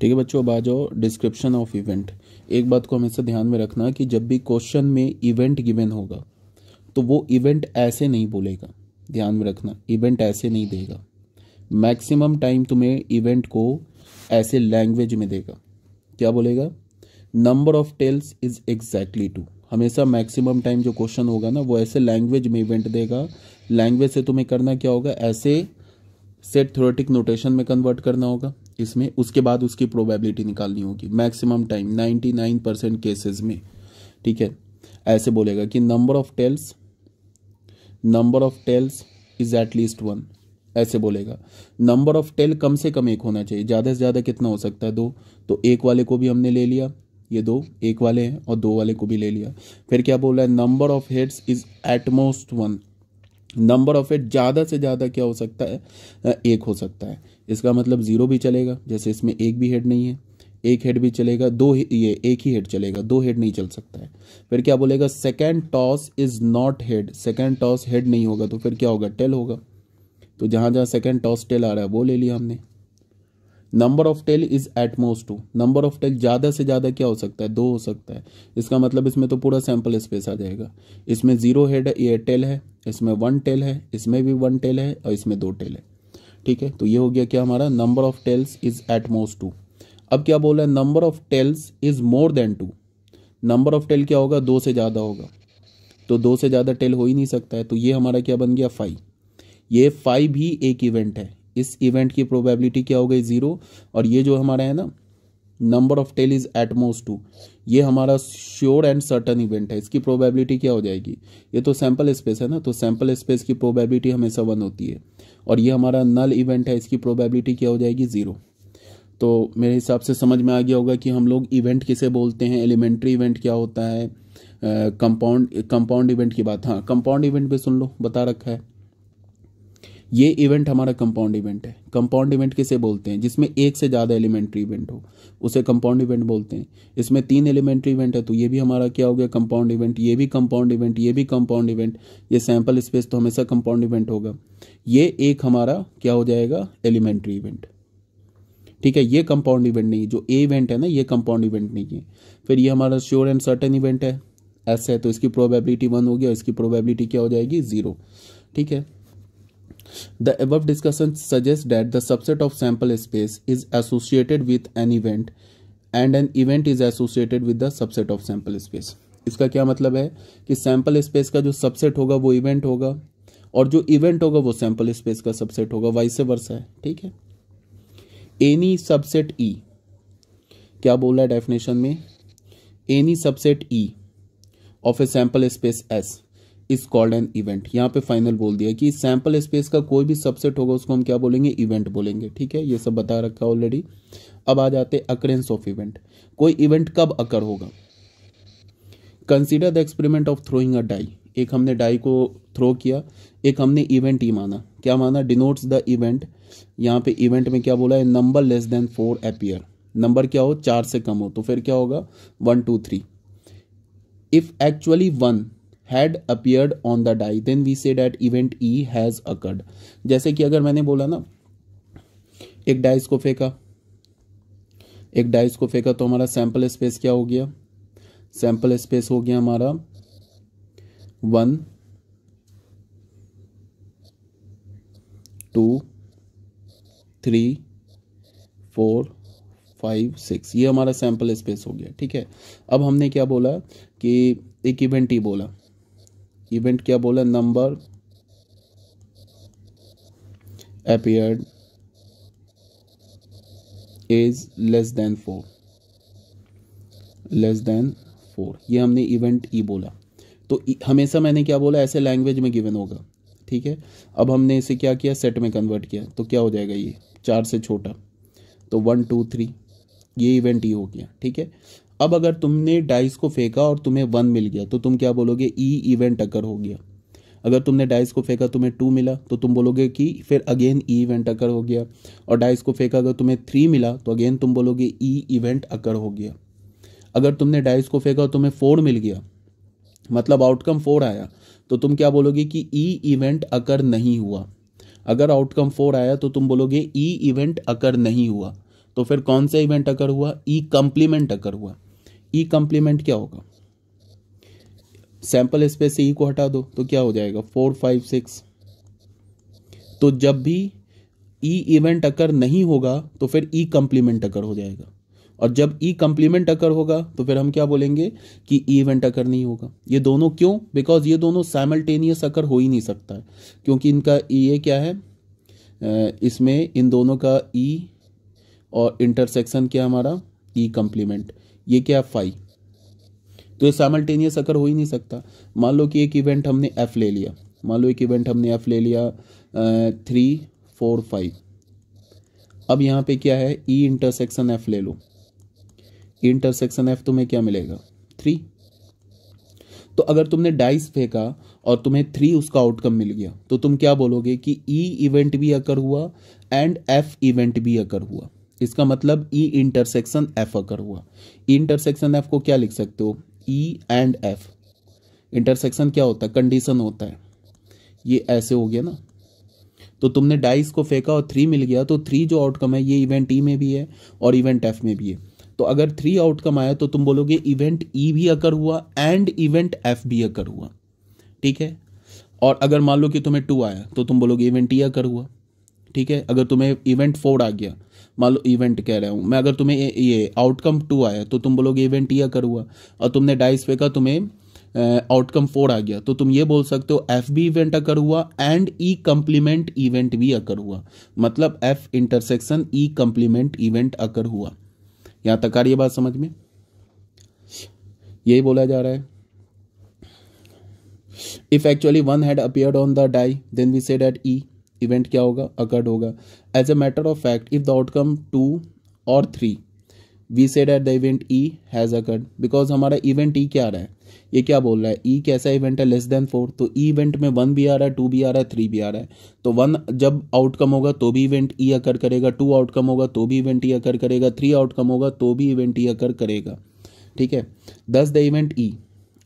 ठीक है बच्चों अब आ जाओ डिस्क्रिप्शन ऑफ इवेंट एक बात को हमेशा ध्यान में रखना कि जब भी क्वेश्चन में इवेंट गिवन होगा तो वो इवेंट ऐसे नहीं बोलेगा ध्यान में रखना इवेंट ऐसे नहीं देगा मैक्सिमम टाइम तुम्हें इवेंट को ऐसे लैंग्वेज में देगा क्या बोलेगा number of tails is exactly two हमेशा मैक्सिमम टाइम जो क्वेश्चन होगा ना वो ऐसे लैंग्वेज में इवेंट देगा लैंग्वेज से तुम्हें करना क्या होगा ऐसे सेट थ्रोटिक नोटेशन में कन्वर्ट करना होगा इसमें उसके बाद उसकी प्रोबेबिलिटी निकालनी होगी मैक्सिमम टाइम 99 परसेंट केसेज में ठीक है ऐसे बोलेगा कि number of tails number of tails is at least one ऐसे बोलेगा नंबर ऑफ टेल कम से कम एक होना चाहिए ज़्यादा से ज़्यादा कितना हो सकता है दो तो एक वाले को भी हमने ले लिया ये दो एक वाले हैं और दो वाले को भी ले लिया फिर क्या बोला है number of heads is at most one number of head ज़्यादा से ज़्यादा क्या हो सकता है एक हो सकता है इसका मतलब ज़ीरो भी चलेगा जैसे इसमें एक भी हेड नहीं है एक हेड भी चलेगा दो ये एक ही हेड चलेगा दो हेड नहीं चल सकता है फिर क्या बोलेगा second toss is not head second toss head नहीं होगा तो फिर क्या होगा टेल होगा तो जहाँ जहाँ सेकेंड टॉस टेल आ रहा है वो ले लिया हमने number of tail is at most two number of tail ज़्यादा से ज़्यादा क्या हो सकता है दो हो सकता है इसका मतलब इसमें तो पूरा सैम्पल स्पेस आ जाएगा इसमें ज़ीरो हेड ये टेल है इसमें वन टेल है इसमें भी वन टेल है और इसमें दो टेल है ठीक है तो ये हो गया क्या हमारा number of tails is at most two अब क्या बोला है number of tails is more than two number of tail क्या होगा दो से ज़्यादा होगा तो दो से ज़्यादा टेल हो ही नहीं सकता है तो ये हमारा क्या बन गया फाइव ये फाइव भी एक इवेंट है इस इवेंट की प्रोबेबिलिटी क्या हो गई ज़ीरो और ये जो हमारा है ना number of tail is at most two ये हमारा श्योर एंड सर्टन इवेंट है इसकी प्रोबेबिलिटी क्या हो जाएगी ये तो सैम्पल स्पेस है ना तो सैम्पल स्पेस की प्रोबेबिलिटी हमेशा वन होती है और ये हमारा नल इवेंट है इसकी प्रोबेबिलिटी क्या हो जाएगी ज़ीरो तो मेरे हिसाब से समझ में आ गया होगा कि हम लोग इवेंट किसे बोलते हैं एलिमेंट्री इवेंट क्या होता है कंपाउंड कंपाउंड इवेंट की बात हाँ कंपाउंड इवेंट भी सुन लो बता रखा है ये इवेंट हमारा कंपाउंड इवेंट है कंपाउंड इवेंट किसे बोलते हैं जिसमें एक से ज़्यादा एलिमेंट्री इवेंट हो उसे कंपाउंड इवेंट बोलते हैं इसमें तीन एलिमेंट्री इवेंट है तो ये भी हमारा क्या हो गया कंपाउंड इवेंट ये भी कंपाउंड इवेंट ये भी कंपाउंड इवेंट ये सैम्पल स्पेस तो हमेशा कंपाउंड इवेंट होगा ये एक हमारा क्या हो जाएगा एलिमेंट्री इवेंट ठीक है ये कंपाउंड इवेंट नहीं है जो ए इवेंट है ना ये कंपाउंड इवेंट नहीं है फिर ये हमारा श्योर एंड सर्टन इवेंट है ऐसा है तो इसकी प्रोबेबिलिटी वन हो गया इसकी प्रोबेबिलिटी क्या हो जाएगी ज़ीरो ठीक है The above discussion suggests that the subset of sample space is associated with an event and an event is associated with the subset of sample space इसका क्या मतलब है कि सैम्पल स्पेस का जो सबसेट होगा वो इवेंट होगा और जो इवेंट होगा वो सैम्पल स्पेस का सबसेट होगा वाइस वर्ष है ठीक है एनी सबसेट ई क्या बोला है डेफिनेशन में any subset E of a sample space S is called an event यहाँ पे फाइनल बोल दिया कि सैंपल स्पेस का कोई भी सबसेट होगा उसको हम क्या बोलेंगे इवेंट बोलेंगे ठीक है ये सब बता रखा ऑलरेडी अब आ जाते अकरेंस ऑफ इवेंट कोई इवेंट कब अकर होगा consider the experiment of throwing a die एक हमने डाई को थ्रो किया एक हमने इवेंट ही माना क्या माना डिनोट्स द इवेंट यहाँ पे इवेंट में क्या बोला है number less than four appear number क्या हो चार से कम हो तो फिर क्या होगा one two three if actually one had appeared on the die then we say that event E has occurred जैसे कि अगर मैंने बोला ना एक डाइस को फेंका एक डाइस को फेंका तो हमारा सैंपल स्पेस क्या हो गया सैंपल स्पेस हो गया हमारा one two three four five six ये हमारा सैंपल स्पेस हो गया ठीक है अब हमने क्या बोला कि एक इवेंट ही e बोला इवेंट क्या बोला number appeared is less than four less than four ये हमने इवेंट ई e बोला तो e, हमेशा मैंने क्या बोला ऐसे लैंग्वेज में गिवन होगा ठीक है अब हमने इसे क्या किया सेट में कन्वर्ट किया तो क्या हो जाएगा ये चार से छोटा तो वन टू थ्री ये इवेंट ई e हो गया ठीक है अब अगर तुमने डाइस को फेंका और तुम्हें वन मिल गया तो तुम क्या बोलोगे ई इवेंट अकर हो गया अगर तुमने डाइस को फेंका तुम्हें टू मिला तो तुम बोलोगे कि फिर अगेन ई इवेंट अकर हो गया और डाइस को फेंका अगर तुम्हें थ्री मिला तो अगेन तुम बोलोगे ई इवेंट अकर हो गया अगर तुमने डाइस को फेंका तुम्हें फोर मिल गया मतलब आउटकम फोर आया तो तुम क्या बोलोगे कि ई इवेंट अकर नहीं हुआ अगर आउटकम फोर आया तो तुम बोलोगे ई इवेंट अकर नहीं हुआ तो फिर कौन सा इवेंट अकर हुआ ई कंप्लीमेंट अकर हुआ ई e कम्प्लीमेंट क्या होगा सैंपल स्पेस से ई को हटा दो तो क्या हो जाएगा फोर फाइव सिक्स तो जब भी ई इवेंट अकर नहीं होगा तो फिर ई कम्प्लीमेंट अकर हो जाएगा और जब ई कम्प्लीमेंट अकर होगा तो फिर हम क्या बोलेंगे कि ई इवेंट अकर नहीं होगा ये दोनों क्यों बिकॉज ये दोनों साइमल्टेनियस अकर हो ही नहीं सकता है क्योंकि इनका ये e क्या है इसमें इन दोनों का ई e और इंटरसेक्शन क्या हमारा ई कम्प्लीमेंट ये क्या फाई तो ये साइमल्टेनियस अकर हो ही नहीं सकता मान लो कि एक इवेंट हमने एफ ले लिया मान लो एक इवेंट हमने एफ ले लिया थ्री फोर फाइव अब यहाँ पे क्या है ई इंटरसेक्शन एफ ले लो ई इंटरसेक्शन एफ तुम्हें क्या मिलेगा थ्री तो अगर तुमने डाइस फेंका और तुम्हें थ्री उसका आउटकम मिल गया तो तुम क्या बोलोगे कि ई e इवेंट भी अकर हुआ एंड एफ इवेंट भी अकर हुआ इसका मतलब ई इंटरसेक्शन एफ अकर हुआ ई इंटरसेक्शन एफ को क्या लिख सकते हो ई एंड एफ इंटरसेक्शन क्या होता है कंडीशन होता है ये ऐसे हो गया ना तो तुमने डाइस को फेंका और थ्री मिल गया तो थ्री जो आउटकम है ये इवेंट ई e में भी है और इवेंट एफ में भी है तो अगर थ्री आउटकम आया तो तुम बोलोगे इवेंट ई e भी अकर हुआ एंड इवेंट एफ भी अकर हुआ ठीक है और अगर मान लो कि तुम्हें टू आया तो तुम बोलोगे इवेंट ई अकर हुआ ठीक है अगर तुम्हें इवेंट फोर आ गया मान लो इवेंट कह रहा हूँ मैं अगर तुम्हें ये आउटकम टू आया तो तुम बोलोगे इवेंट ये कर हुआ और तुमने डाइस फेंका तुम्हें आउटकम फोर आ गया तो तुम ये बोल सकते हो एफ भी इवेंट अकर हुआ एंड ई कम्प्लीमेंट इवेंट भी अकर हुआ मतलब F intersection E complement event occur हुआ यहां तक आ रही बात समझ में यही बोला जा रहा है if actually one had appear on the die then we say that E event क्या होगा अकर्ड होगा as a matter of fact if the outcome two और three we said that the event E has occurred because हमारा event E e क्या आ रहा है ये क्या बोल रहा है ई e कैसा इवेंट है लेस देन फोर तो ई e इवेंट में वन भी आ रहा है टू भी आ रहा है थ्री भी आ रहा है तो वन जब आउटकम होगा तो भी इवेंट ई अकर करेगा टू आउटकम होगा तो भी इवेंट ई अकर करेगा थ्री आउटकम होगा तो भी इवेंट ई अकर करेगा ठीक है thus the event E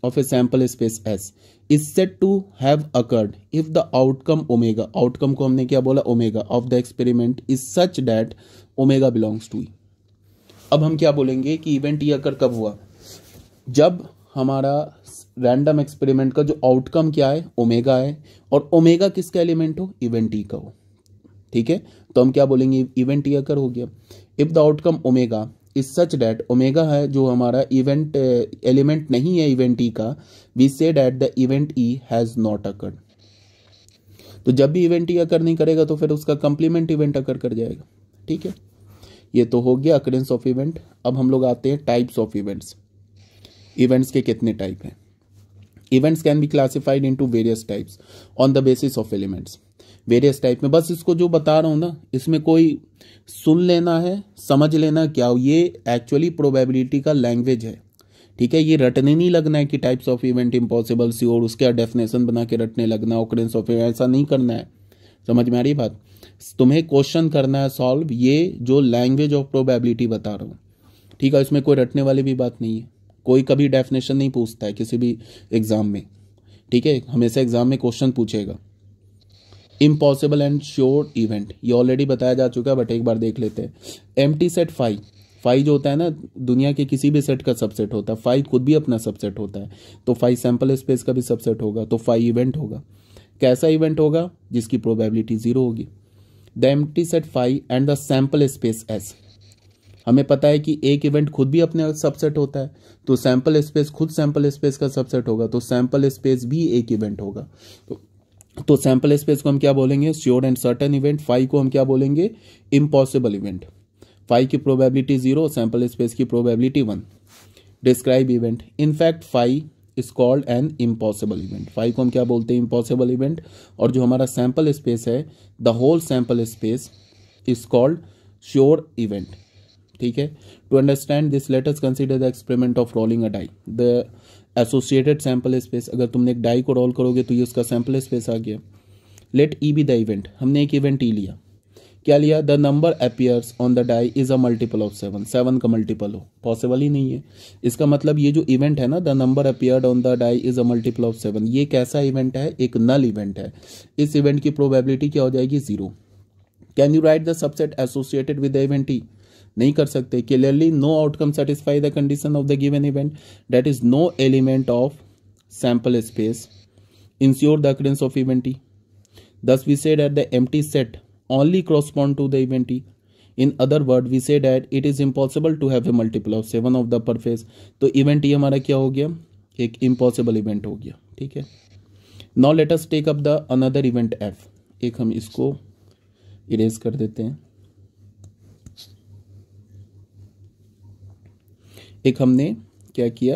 of a sample space S is said to have occurred if the outcome omega outcome को हमने क्या बोला omega of the experiment is such that omega belongs to E अब हम क्या बोलेंगे कि इवेंट ये अकर कब हुआ जब हमारा रैंडम एक्सपेरिमेंट का जो आउटकम क्या है ओमेगा है और ओमेगा किसका एलिमेंट हो इवेंट ई e का हो ठीक है तो हम क्या बोलेंगे इवेंट ई अकर हो गया if the outcome omega is such that omega है जो हमारा इवेंट एलिमेंट eh, नहीं है इवेंट ई e का we say that the event E has not occurred तो जब भी इवेंट ई अकर नहीं करेगा तो फिर उसका कंप्लीमेंट इवेंट अकर कर जाएगा ठीक है ये तो हो गया अकरेंस ऑफ इवेंट अब हम लोग आते हैं टाइप्स ऑफ इवेंट्स इवेंट्स के कितने टाइप हैं events can be classified into various types on the basis of elements various type में बस इसको जो बता रहा हूँ ना इसमें कोई सुन लेना है समझ लेना क्या हो ये एक्चुअली प्रोबेबिलिटी का लैंग्वेज है ठीक है ये रटने नहीं लगना है कि टाइप्स ऑफ इवेंट इम्पॉसिबल सी और उसके डेफिनेशन बना के रटने लगना ओकरेंस ऑफ इवेंट ऐसा नहीं करना है समझ में आ रही बात तुम्हें क्वेश्चन करना है सॉल्व ये जो लैंग्वेज ऑफ प्रोबेबिलिटी बता रहा हूँ ठीक है इसमें कोई रटने वाली भी बात नहीं है कोई कभी डेफिनेशन नहीं पूछता है किसी भी एग्ज़ाम में ठीक है हमेशा एग्ज़ाम में क्वेश्चन पूछेगा इम्पॉसिबल एंड श्योर इवेंट ये ऑलरेडी बताया जा चुका है बट एक बार देख लेते हैं empty set five five जो होता है ना दुनिया के किसी भी सेट का सबसेट होता है फाइव खुद भी अपना सबसेट होता है तो फाइव सैम्पल स्पेस का भी सबसेट होगा तो फाइव इवेंट होगा कैसा इवेंट होगा जिसकी प्रोबेबिलिटी जीरो होगी the empty set five and the sample space S हमें पता है कि एक इवेंट खुद भी अपने सबसेट होता है तो सैंपल स्पेस खुद सैंपल स्पेस का सबसेट होगा तो सैंपल स्पेस भी एक इवेंट होगा तो तो सैंपल स्पेस को हम क्या बोलेंगे sure and certain event five को हम क्या बोलेंगे इम्पॉसिबल इवेंट फाइव की प्रोबेबिलिटी जीरो सैंपल स्पेस की probability one describe event in fact five is called an impossible event five को हम क्या बोलते हैं इम्पॉसिबल इवेंट और जो हमारा सैंपल स्पेस है the whole sample space is called sure event ठीक है to understand this let us consider the experiment of rolling a die the associated sample space अगर तुमने एक डाई को रोल करोगे तो ये उसका सैम्पल स्पेस आ गया let E be the event हमने एक इवेंट ई e लिया क्या लिया the number appears on the die is a multiple of seven seven का मल्टीपल हो पॉसिबल ही नहीं है इसका मतलब ये जो इवेंट है ना the number appeared on the die is a multiple of seven ये कैसा इवेंट है एक नल इवेंट है इस इवेंट की प्रोबेबिलिटी क्या हो जाएगी zero can you write the subset associated with the event E नहीं कर सकते clearly no outcome satisfy the condition of the given event that is no element of sample space ensure the occurrence of event E thus we said that the empty set only correspond to the event E in other word we said that it is impossible to have a multiple of seven of the परफेस तो event ही हमारा क्या हो गया एक impossible event हो गया ठीक है now let's take up the another event F एक हम इसको इरेज कर देते हैं एक हमने क्या किया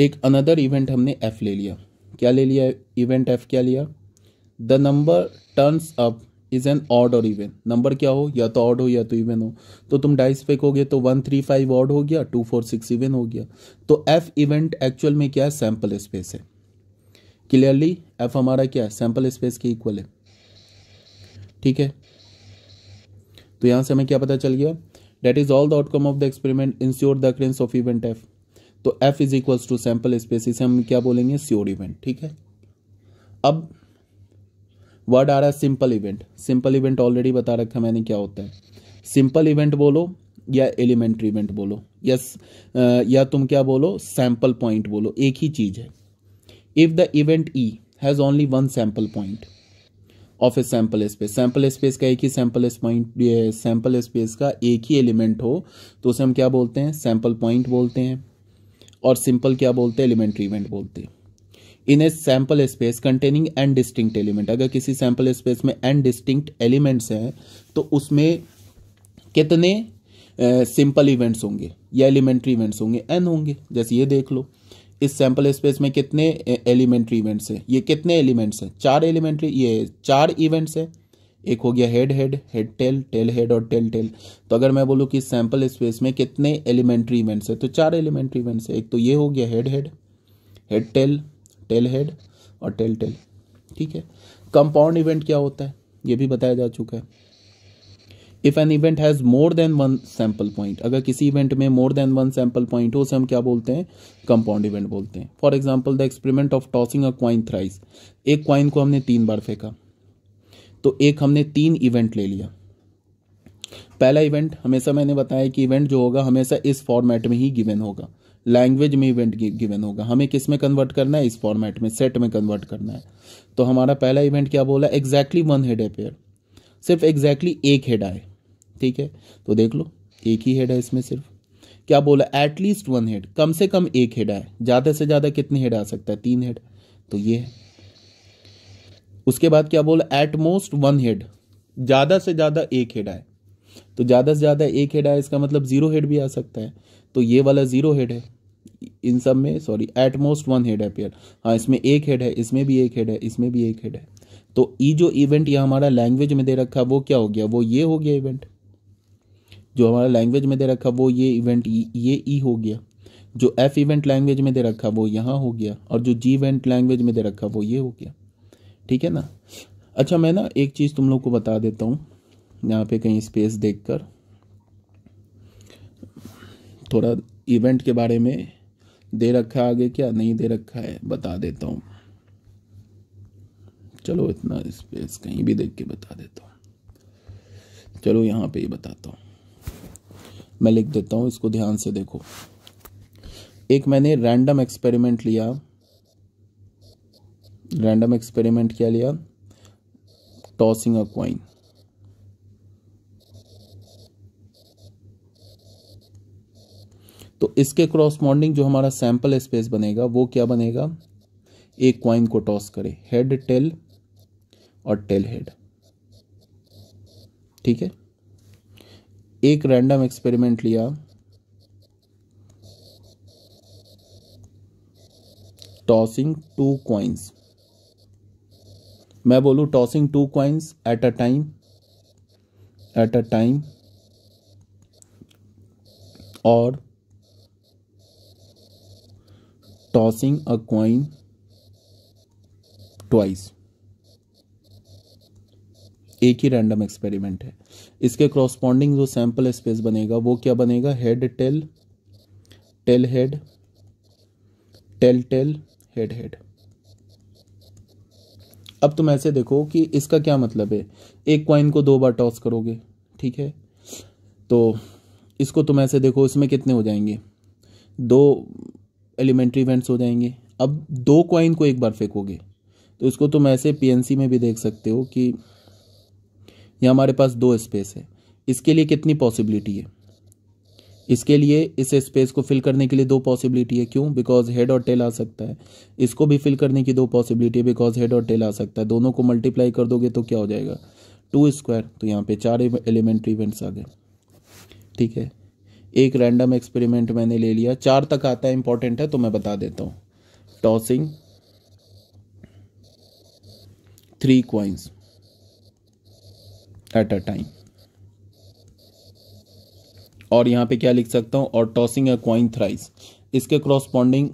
एक अनदर इवेंट हमने एफ ले लिया क्या ले लिया इवेंट एफ क्या लिया the number turns up is an odd और इवेंट नंबर क्या हो या तो ऑड हो या तो इवेंट हो तो तुम डाइस गए तो वन थ्री फाइव ऑड हो गया टू फोर सिक्स इवेंट हो गया तो एफ इवेंट एक्चुअल में क्या है सैंपल स्पेस है क्लियरली एफ हमारा क्या है सैंपल स्पेस के इक्वल है ठीक है तो यहाँ से हमें क्या पता चल गया that is all the outcome of the experiment ensure the occurrence of event F तो F is equals to sample space इसे हम क्या बोलेंगे श्योर इवेंट ठीक है अब वर्ड आ रहा है simple event simple event already बता रखा मैंने क्या होता है सिंपल इवेंट बोलो या एलिमेंट्री इवेंट बोलो यस uh, या तुम क्या बोलो सैंपल पॉइंट बोलो एक ही चीज़ है if the event E has only one sample point of a sample space sample space का एक ही सैंपल पॉइंट स्पेस का एक ही एलिमेंट हो तो उसे हम क्या बोलते हैं सैंपल पॉइंट बोलते हैं और सिंपल क्या बोलते हैं एलिमेंट्री इवेंट बोलते हैं in a sample space containing n distinct element अगर किसी सैंपल स्पेस में एन डिस्टिंक्ट एलिमेंट्स हैं तो उसमें कितने सिंपल इवेंट्स होंगे या एलिमेंट्री इवेंट्स होंगे एन होंगे जैसे ये देख लो इस सैम्पल स्पेस में कितने एलिमेंट्री इवेंट्स हैं ये कितने एलिमेंट्स हैं चार एलिमेंट्री ये चार इवेंट्स हैं एक हो गया head head head tail tail head और टेल टेल तो अगर मैं बोलूँ कि सैम्पल स्पेस में कितने एलिमेंट्री इवेंट्स हैं तो चार एलिमेंट्री इवेंट्स हैं एक तो ये हो गया head head head tail tail head और टेल टेल ठीक है कंपाउंड इवेंट क्या होता है ये भी बताया जा चुका है if an event has more than one sample point अगर किसी इवेंट में more than one sample point हो उसे हम क्या बोलते हैं कंपाउंड इवेंट बोलते हैं for example the experiment of tossing a coin thrice एक क्वाइन को हमने तीन बार फेंका तो एक हमने तीन इवेंट ले लिया पहला इवेंट हमेशा मैंने बताया कि इवेंट जो होगा हमेशा इस फॉर्मेट में ही गिवन होगा लैंग्वेज में इवेंट गिवन होगा हमें किस में कन्वर्ट करना है इस फॉर्मेट में सेट में कन्वर्ट करना है तो हमारा पहला इवेंट क्या बोला एग्जैक्टली वन हेड अपेयर सिर्फ एग्जैक्टली exactly एक हेड आए ठीक है तो देख लो एक ही हेड है इसमें सिर्फ क्या बोला एटलीस्ट वन हेड कम से कम एक हेड है ज़्यादा से ज़्यादा कितने हेड आ सकता है तीन हेड तो ये है उसके बाद क्या बोला एटमोस्ट वन हेड ज़्यादा से ज़्यादा एक हेड है तो ज़्यादा से ज़्यादा एक हेड है इसका मतलब ज़ीरो हेड भी आ सकता है तो ये वाला ज़ीरो हेड है इन सब में सॉरी एटमोस्ट वन हेड है पेयर हाँ इसमें एक हेड है इसमें भी एक हेड है इसमें भी एक हेड है तो ई जो इवेंट यह हमारा लैंग्वेज में दे रखा है वो क्या हो गया वो ये हो गया इवेंट जो हमारा लैंग्वेज में दे रखा वो ये इवेंट ये ई हो गया जो एफ इवेंट लैंग्वेज में दे रखा वो यहाँ हो गया और जो जी इवेंट लैंग्वेज में दे रखा वो ये हो गया ठीक है ना अच्छा मैं ना एक चीज़ तुम लोग को बता देता हूँ यहाँ पे कहीं स्पेस देखकर थोड़ा इवेंट के बारे में दे रखा आगे क्या नहीं दे रखा है बता देता हूँ चलो इतना स्पेस कहीं भी देख के बता देता हूँ चलो यहाँ पे ही बताता हूँ मैं लिख देता हूँ इसको ध्यान से देखो एक मैंने रैंडम एक्सपेरिमेंट लिया रैंडम एक्सपेरिमेंट क्या लिया टॉसिंग अ क्वाइन तो इसके क्रॉसपॉन्डिंग जो हमारा सैंपल स्पेस बनेगा वो क्या बनेगा एक क्वाइन को टॉस करे हेड टेल और टेल हेड ठीक है एक रैंडम एक्सपेरिमेंट लिया टॉसिंग टू क्वाइंस मैं बोलूं tossing two coins at a time at a time और टॉसिंग अ क्वाइन ट्वाइस एक ही रैंडम एक्सपेरिमेंट है इसके क्रॉसपॉन्डिंग जो सैम्पल स्पेस बनेगा वो क्या बनेगा head tail tail head tail tail head head अब तुम ऐसे देखो कि इसका क्या मतलब है एक क्वाइन को दो बार टॉस करोगे ठीक है तो इसको तुम ऐसे देखो इसमें कितने हो जाएंगे दो एलिमेंट्री इवेंट्स हो जाएंगे अब दो क्वाइन को एक बार फेंकोगे तो इसको तुम ऐसे पीएनसी में भी देख सकते हो कि या हमारे पास दो स्पेस है इसके लिए कितनी पॉसिबिलिटी है इसके लिए इस स्पेस को फिल करने के लिए दो पॉसिबिलिटी है क्यों बिकॉज हेड और टेल आ सकता है इसको भी फिल करने की दो पॉसिबिलिटी है बिकॉज हेड और टेल आ सकता है दोनों को मल्टीप्लाई कर दोगे तो क्या हो जाएगा टू स्क्वायर तो यहाँ पे चार एलिमेंट्री इवेंट्स आ गए ठीक है एक रैंडम एक्सपेरिमेंट मैंने ले लिया चार तक आता है इंपॉर्टेंट है तो मैं बता देता हूँ tossing three coins at a time और यहाँ पे क्या लिख सकता हूँ और टॉसिंग अ क्वाइन थ्राइस इसके क्रॉसपॉन्डिंग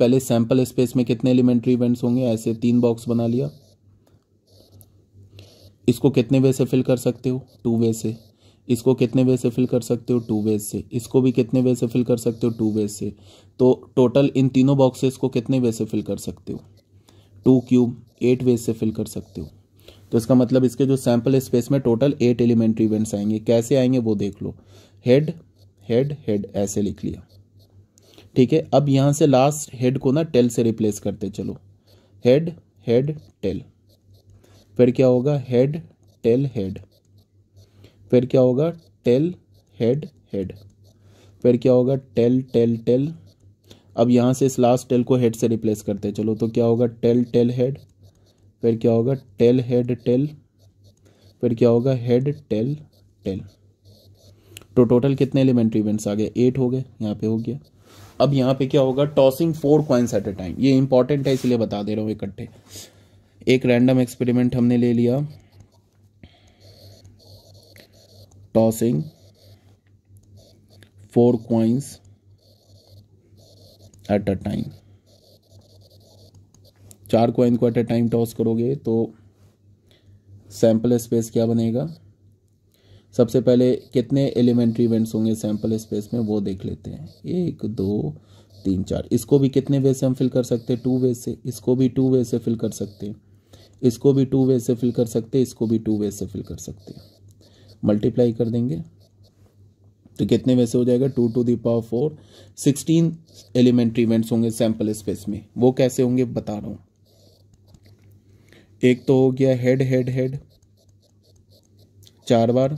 पहले सैंपल स्पेस में कितने एलिमेंट्री इवेंट्स होंगे ऐसे तीन बॉक्स बना लिया इसको कितने वे से फिल कर सकते हो टू वे से इसको कितने वे से फिल कर सकते हो टू वेज से इसको भी कितने वे से फिल कर सकते हो टू वेज से तो टोटल इन तीनों बॉक्सेस को कितने वे से फिल कर सकते हो टू क्यूब एट वे से फिल कर सकते हो तो इसका मतलब इसके जो सैम्पल स्पेस में टोटल एट एलिमेंट्री इवेंट्स आएंगे कैसे आएंगे वो देख लो हेड हेड हेड ऐसे लिख लिया ठीक है अब यहां से लास्ट हेड को ना टेल से रिप्लेस करते चलो हेड हेड टेल फिर क्या होगा हेड टेल हेड फिर क्या होगा टेल हेड हेड फिर क्या होगा टेल टेल टेल अब यहां से इस लास्ट टेल को हेड से रिप्लेस करते चलो तो क्या होगा टेल टेल हेड फिर क्या होगा टेल हेड टेल फिर क्या होगा हेड टेल टेल तो टोटल कितने एलिमेंट्री इवेंट्स आ गए एट हो गए यहाँ पे हो गया अब यहाँ पे क्या होगा tossing four coins at a time ये इंपॉर्टेंट है इसलिए बता दे रहा हूँ इकट्ठे एक रैंडम एक्सपेरिमेंट हमने ले लिया tossing four coins at a time चार कॉइन को एट ए टाइम टॉस करोगे तो सैम्पल स्पेस क्या बनेगा सबसे पहले कितने एलिमेंट्री इवेंट्स होंगे सैम्पल स्पेस में वो देख लेते हैं एक दो तीन चार इसको भी कितने वे से हम फिल कर सकते हैं टू वे से इसको भी टू वे से फिल कर सकते हैं इसको भी टू वे से फिल कर सकते हैं इसको भी टू वे से फिल कर सकते हैं मल्टीप्लाई कर देंगे तो कितने वे से हो जाएगा two to the power four sixteen elementary events होंगे सैम्पल स्पेस में वो कैसे होंगे बता रहा हूँ एक तो हो गया हेड हेड हेड चार बार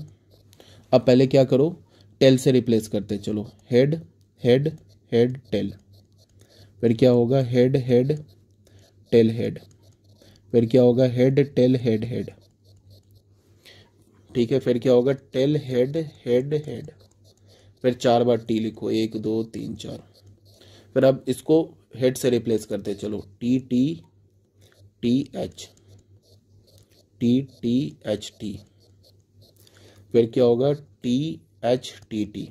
अब पहले क्या करो टेल से रिप्लेस करते चलो हेड हेड हेड टेल फिर क्या होगा हेड हेड टेल हेड फिर क्या होगा हेड टेल हेड हेड ठीक है फिर क्या होगा टेल हेड हेड हेड फिर चार बार टी लिखो एक दो तीन चार फिर अब इसको हेड से रिप्लेस करते चलो T T T H T T H T फिर क्या होगा टी एच टी टी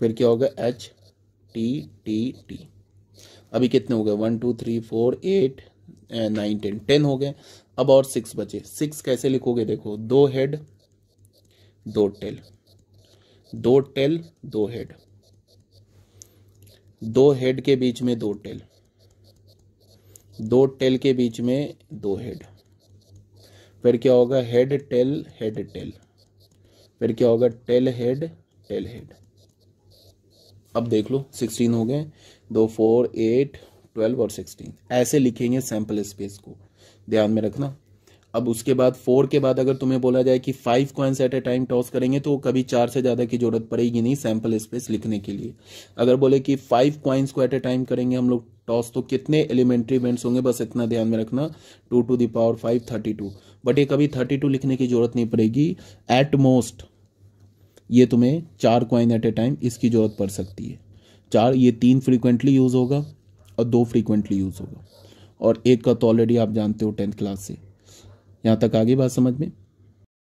फिर क्या होगा एच टी टी टी अभी कितने हो गए one two three four eight nine ten ten हो गए अब और सिक्स बचे सिक्स कैसे लिखोगे देखो दो हेड दो टेल दो टेल दो हेड दो हेड के बीच में दो टेल दो टेल के बीच में दो हेड फिर क्या होगा हेड टेल हेड टेल फिर क्या होगा टेल हेड टेल हेड अब देख लो सिक्सटीन हो गए दो फोर एट ट्वेल्व और सिक्सटीन ऐसे लिखेंगे सैंपल स्पेस को ध्यान में रखना अब उसके बाद फोर के बाद अगर तुम्हें बोला जाए कि five coins at a time toss करेंगे तो कभी चार से ज़्यादा की जरूरत पड़ेगी नहीं सैंपल स्पेस लिखने के लिए अगर बोले कि फाइव क्वाइंस को एट ए टाइम करेंगे हम लोग टॉस तो कितने एलिमेंट्री इवेंट्स होंगे बस इतना ध्यान में रखना two to the power five thirty two but ये कभी थर्टी टू लिखने की जरूरत नहीं पड़ेगी एट मोस्ट ये तुम्हें चार क्वाइन एट ए टाइम इसकी जरूरत पड़ सकती है चार ये तीन फ्रीक्वेंटली यूज़ होगा और दो फ्रीक्वेंटली यूज़ होगा और एक का तो ऑलरेडी आप जानते हो टेंथ क्लास से यहाँ तक आगे बात समझ में